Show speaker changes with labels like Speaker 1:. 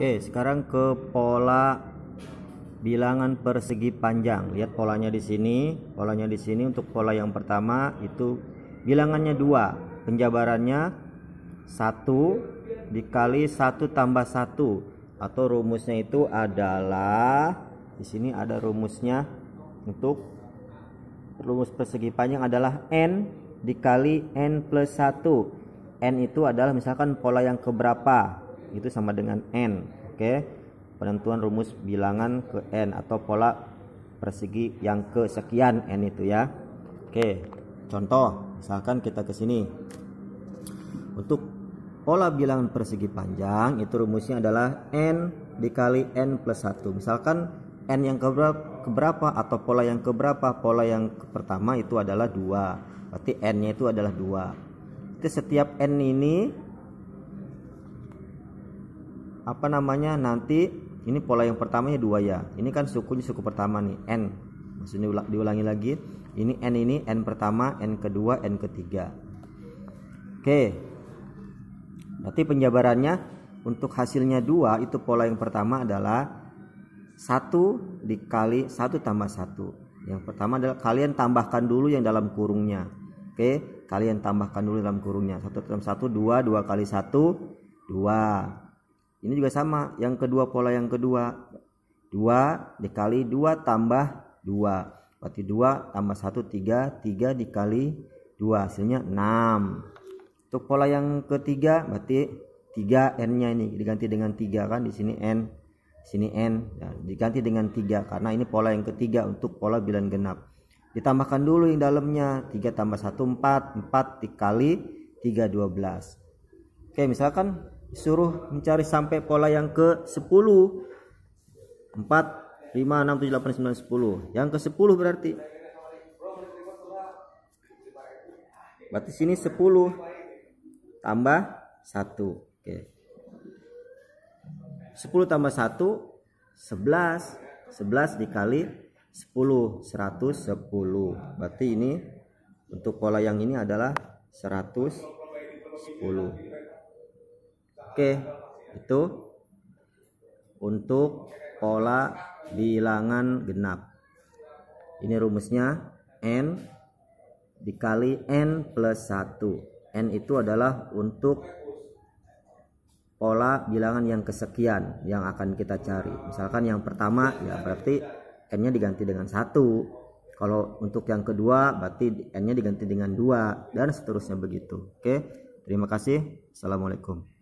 Speaker 1: Oke, sekarang ke pola bilangan persegi panjang. Lihat polanya di sini, polanya di sini untuk pola yang pertama itu bilangannya dua, penjabarannya satu dikali satu tambah satu atau rumusnya itu adalah di sini ada rumusnya untuk rumus persegi panjang adalah n dikali n plus 1 n itu adalah misalkan pola yang keberapa itu sama dengan n oke okay? penentuan rumus bilangan ke n atau pola persegi yang kesekian n itu ya oke okay. contoh misalkan kita ke sini untuk pola bilangan persegi panjang itu rumusnya adalah n dikali n plus 1 misalkan n yang keberapa, atau pola yang keberapa pola yang pertama itu adalah dua berarti n nya itu adalah dua jadi setiap n ini apa namanya nanti ini pola yang pertamanya dua ya ini kan sukunya suku pertama nih n maksudnya diulangi lagi ini n ini n pertama n kedua n ketiga oke berarti penjabarannya untuk hasilnya dua itu pola yang pertama adalah satu dikali satu tambah satu yang pertama adalah kalian tambahkan dulu yang dalam kurungnya oke kalian tambahkan dulu dalam kurungnya satu tambah satu dua dua kali satu dua ini juga sama. Yang kedua pola yang kedua. 2 dikali 2 tambah 2. Berarti 2 tambah 1 3. 3 dikali 2 hasilnya 6. Untuk pola yang ketiga berarti 3 n-nya ini diganti dengan 3 kan di sini n sini n ya, diganti dengan 3 karena ini pola yang ketiga untuk pola bilan genap ditambahkan dulu yang dalamnya 3 tambah 1 4 4 dikali 3 12 oke misalkan disuruh mencari sampai pola yang ke 10 4 5 6 7 8 9 10 yang ke 10 berarti berarti sini 10 tambah 1 oke 10 tambah 1 11 11 dikali 10 110 berarti ini untuk pola yang ini adalah 110 Oke, itu untuk pola bilangan genap. Ini rumusnya n dikali n plus 1. n itu adalah untuk pola bilangan yang kesekian yang akan kita cari. Misalkan yang pertama ya berarti n-nya diganti dengan 1. Kalau untuk yang kedua berarti n-nya diganti dengan 2 dan seterusnya begitu. Oke. Terima kasih. Assalamualaikum.